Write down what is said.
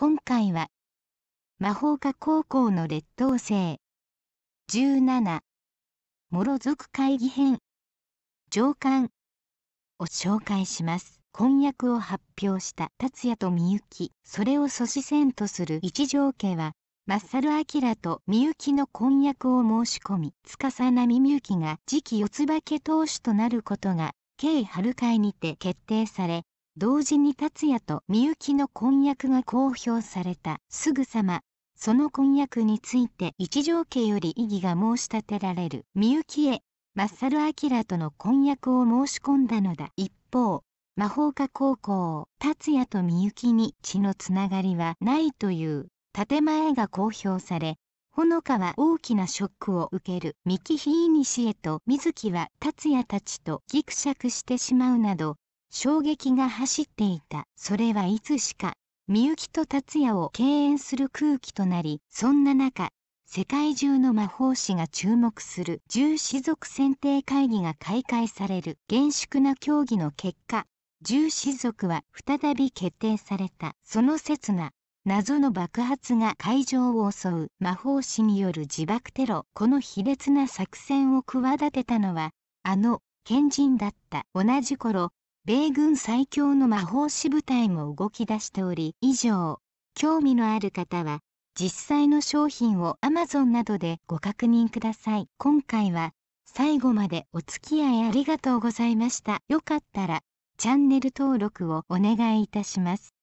今回は魔法科高校の劣等生17諸族会議編上官を紹介します婚約を発表した達也とみゆきそれを阻止せんとする一条家はマッサル・アキラとみゆきの婚約を申し込み司波みゆきが次期四つ葉家当主となることが慶春会にて決定され同時に達也とみゆきの婚約が公表されたすぐさまその婚約について一条家より異議が申し立てられるみゆきへ勝明との婚約を申し込んだのだ一方魔法科高校達也とみゆきに血のつながりはないという建前が公表されほのかは大きなショックを受ける三木ひいにしへと水木は達也たちとギクシャクしてしまうなど衝撃が走っていた。それはいつしか、みゆきと達也を敬遠する空気となり、そんな中、世界中の魔法師が注目する獣士族選定会議が開会される厳粛な協議の結果、獣士族は再び決定された。その刹那、謎の爆発が会場を襲う魔法師による自爆テロ。この卑劣な作戦を企てたのは、あの、賢人だった。同じ頃、米軍最強の魔法師部隊も動き出しており以上興味のある方は実際の商品を Amazon などでご確認ください今回は最後までお付き合いありがとうございましたよかったらチャンネル登録をお願いいたします